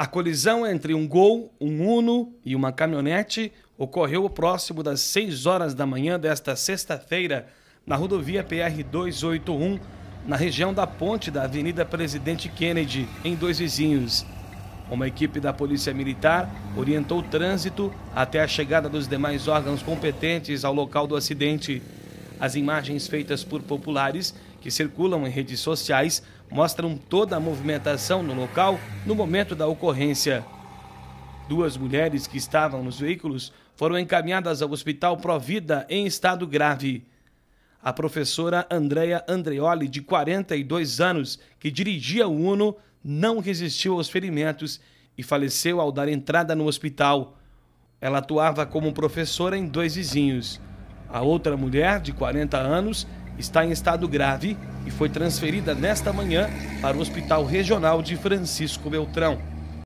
A colisão entre um Gol, um Uno e uma caminhonete ocorreu próximo das 6 horas da manhã desta sexta-feira na rodovia PR 281, na região da ponte da Avenida Presidente Kennedy, em Dois Vizinhos. Uma equipe da Polícia Militar orientou o trânsito até a chegada dos demais órgãos competentes ao local do acidente. As imagens feitas por populares que circulam em redes sociais mostram toda a movimentação no local no momento da ocorrência. Duas mulheres que estavam nos veículos foram encaminhadas ao Hospital Provida em estado grave. A professora Andrea Andreoli, de 42 anos, que dirigia o Uno, não resistiu aos ferimentos e faleceu ao dar entrada no hospital. Ela atuava como professora em dois vizinhos. A outra mulher, de 40 anos, está em estado grave e foi transferida nesta manhã para o Hospital Regional de Francisco Beltrão.